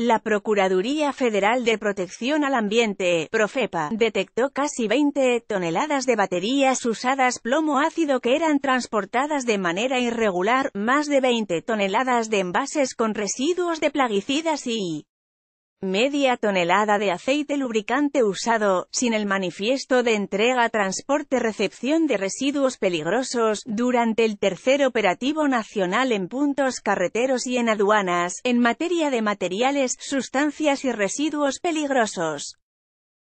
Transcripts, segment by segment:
La Procuraduría Federal de Protección al Ambiente, Profepa, detectó casi 20 toneladas de baterías usadas plomo ácido que eran transportadas de manera irregular, más de 20 toneladas de envases con residuos de plaguicidas y Media tonelada de aceite lubricante usado, sin el manifiesto de entrega transporte-recepción de residuos peligrosos, durante el tercer operativo nacional en puntos carreteros y en aduanas, en materia de materiales, sustancias y residuos peligrosos.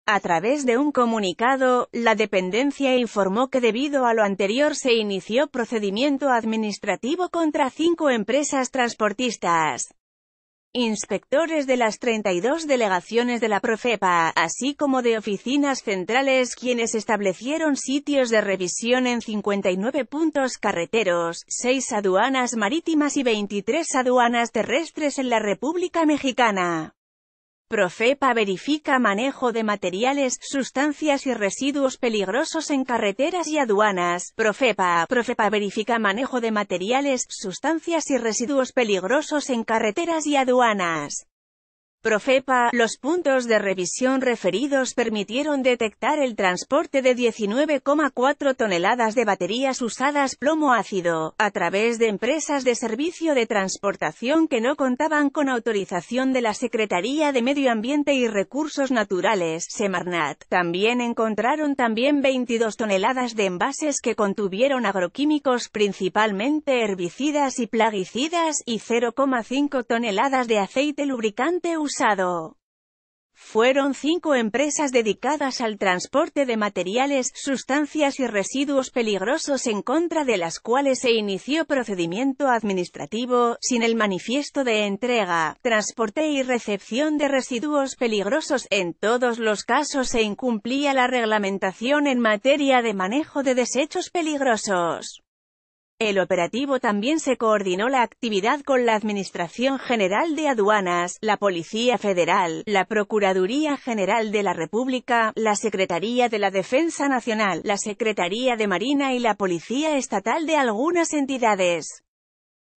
A través de un comunicado, la dependencia informó que debido a lo anterior se inició procedimiento administrativo contra cinco empresas transportistas. Inspectores de las 32 delegaciones de la Profepa, así como de oficinas centrales quienes establecieron sitios de revisión en 59 puntos carreteros, 6 aduanas marítimas y 23 aduanas terrestres en la República Mexicana. Profepa verifica manejo de materiales, sustancias y residuos peligrosos en carreteras y aduanas. Profepa. Profepa verifica manejo de materiales, sustancias y residuos peligrosos en carreteras y aduanas. Profepa, los puntos de revisión referidos permitieron detectar el transporte de 19,4 toneladas de baterías usadas plomo ácido, a través de empresas de servicio de transportación que no contaban con autorización de la Secretaría de Medio Ambiente y Recursos Naturales, Semarnat. También encontraron también 22 toneladas de envases que contuvieron agroquímicos principalmente herbicidas y plaguicidas y 0,5 toneladas de aceite lubricante usado fueron cinco empresas dedicadas al transporte de materiales, sustancias y residuos peligrosos en contra de las cuales se inició procedimiento administrativo, sin el manifiesto de entrega, transporte y recepción de residuos peligrosos. En todos los casos se incumplía la reglamentación en materia de manejo de desechos peligrosos. El operativo también se coordinó la actividad con la Administración General de Aduanas, la Policía Federal, la Procuraduría General de la República, la Secretaría de la Defensa Nacional, la Secretaría de Marina y la Policía Estatal de algunas entidades.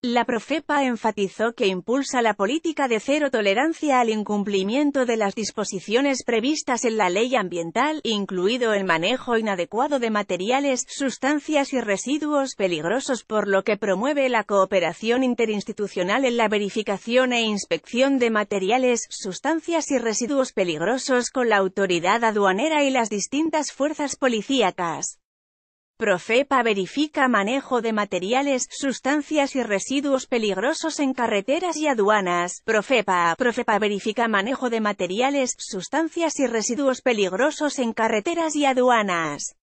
La Profepa enfatizó que impulsa la política de cero tolerancia al incumplimiento de las disposiciones previstas en la ley ambiental, incluido el manejo inadecuado de materiales, sustancias y residuos peligrosos por lo que promueve la cooperación interinstitucional en la verificación e inspección de materiales, sustancias y residuos peligrosos con la autoridad aduanera y las distintas fuerzas policíacas. Profepa verifica manejo de materiales, sustancias y residuos peligrosos en carreteras y aduanas. Profepa. Profepa verifica manejo de materiales, sustancias y residuos peligrosos en carreteras y aduanas.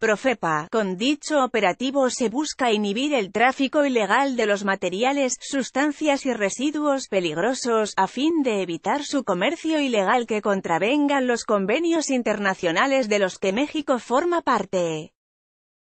Profepa. Con dicho operativo se busca inhibir el tráfico ilegal de los materiales, sustancias y residuos peligrosos, a fin de evitar su comercio ilegal que contravengan los convenios internacionales de los que México forma parte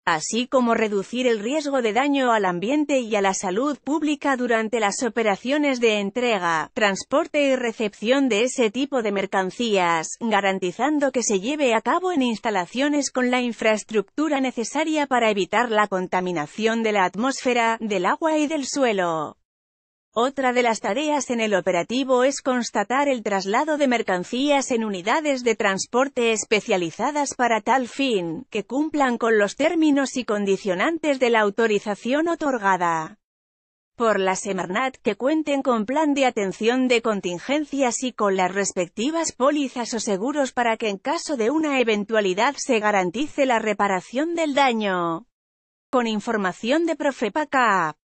así como reducir el riesgo de daño al ambiente y a la salud pública durante las operaciones de entrega, transporte y recepción de ese tipo de mercancías, garantizando que se lleve a cabo en instalaciones con la infraestructura necesaria para evitar la contaminación de la atmósfera, del agua y del suelo. Otra de las tareas en el operativo es constatar el traslado de mercancías en unidades de transporte especializadas para tal fin, que cumplan con los términos y condicionantes de la autorización otorgada por la Semarnat, que cuenten con plan de atención de contingencias y con las respectivas pólizas o seguros para que en caso de una eventualidad se garantice la reparación del daño. Con información de Profepa